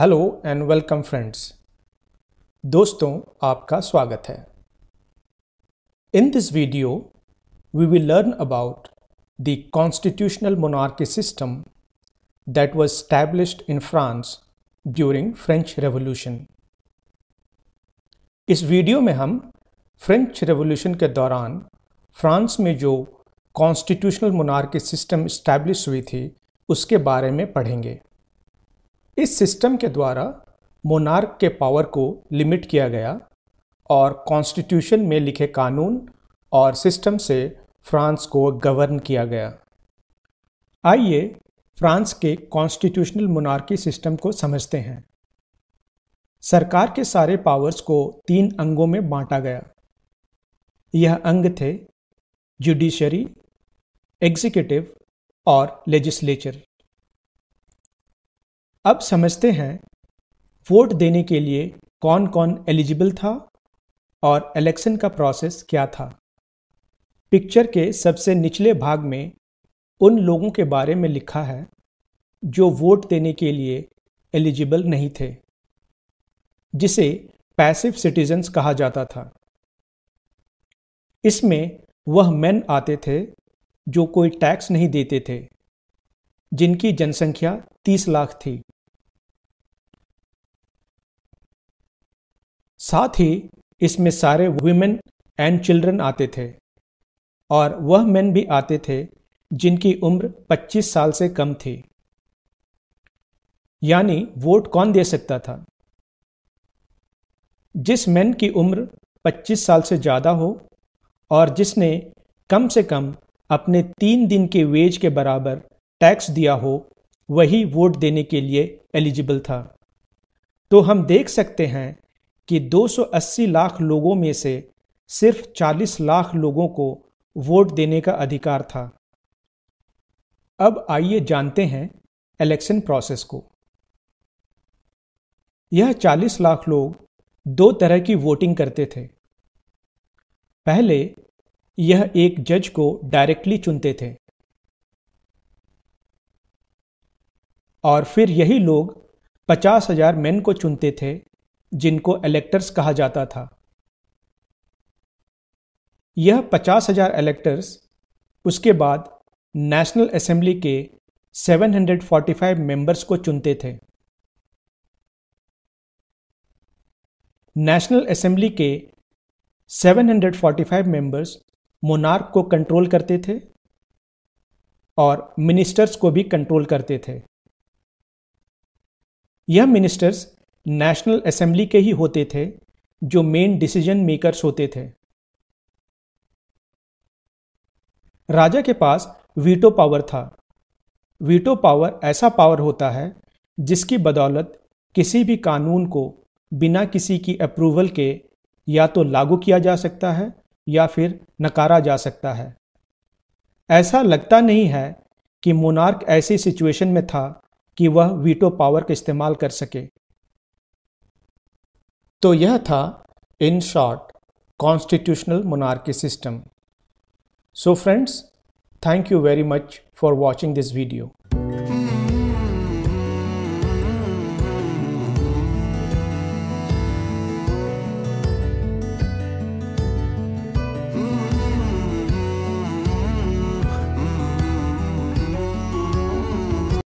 hello and welcome friends दोस्तों आपका स्वागत है in this video we will learn about the constitutional monarchy system that was established in France during French revolution इस वीडियो में हम फ्रेंच रेवोल्यूशन के दौरान फ्रांस में जो कॉन्स्टिट्यूशनल मोनार्की सिस्टम इस्टेब्लिश हुई थी उसके बारे में पढ़ेंगे इस सिस्टम के द्वारा मोनार्क के पावर को लिमिट किया गया और कॉन्स्टिट्यूशन में लिखे कानून और सिस्टम से फ्रांस को गवर्न किया गया आइए फ्रांस के कॉन्स्टिट्यूशनल मोनार्की सिस्टम को समझते हैं सरकार के सारे पावर्स को तीन अंगों में बांटा गया यह अंग थे जुडिशरी एग्जीक्यूटिव और लेजिस्लेचर अब समझते हैं वोट देने के लिए कौन कौन एलिजिबल था और इलेक्शन का प्रोसेस क्या था पिक्चर के सबसे निचले भाग में उन लोगों के बारे में लिखा है जो वोट देने के लिए एलिजिबल नहीं थे जिसे पैसिव सिटीजन्स कहा जाता था इसमें वह मैन आते थे जो कोई टैक्स नहीं देते थे जिनकी जनसंख्या तीस लाख थी साथ ही इसमें सारे वुमेन एंड चिल्ड्रन आते थे और वह मेन भी आते थे जिनकी उम्र 25 साल से कम थी यानी वोट कौन दे सकता था जिस मेन की उम्र 25 साल से ज़्यादा हो और जिसने कम से कम अपने तीन दिन के वेज के बराबर टैक्स दिया हो वही वोट देने के लिए एलिजिबल था तो हम देख सकते हैं कि 280 लाख लोगों में से सिर्फ 40 लाख लोगों को वोट देने का अधिकार था अब आइए जानते हैं इलेक्शन प्रोसेस को यह 40 लाख लोग दो तरह की वोटिंग करते थे पहले यह एक जज को डायरेक्टली चुनते थे और फिर यही लोग पचास हजार मैन को चुनते थे जिनको इलेक्टर्स कहा जाता था यह पचास हजार इलेक्टर्स उसके बाद नेशनल असेंबली के 745 मेंबर्स को चुनते थे नेशनल असेंबली के 745 मेंबर्स मोनार्क को कंट्रोल करते थे और मिनिस्टर्स को भी कंट्रोल करते थे यह मिनिस्टर्स नेशनल असेंबली के ही होते थे जो मेन डिसीजन मेकर्स होते थे राजा के पास वीटो पावर था वीटो पावर ऐसा पावर होता है जिसकी बदौलत किसी भी कानून को बिना किसी की अप्रूवल के या तो लागू किया जा सकता है या फिर नकारा जा सकता है ऐसा लगता नहीं है कि मोनार्क ऐसी सिचुएशन में था कि वह वीटो पावर का इस्तेमाल कर सके तो यह था in short constitutional monarchy system so friends thank you very much for watching this video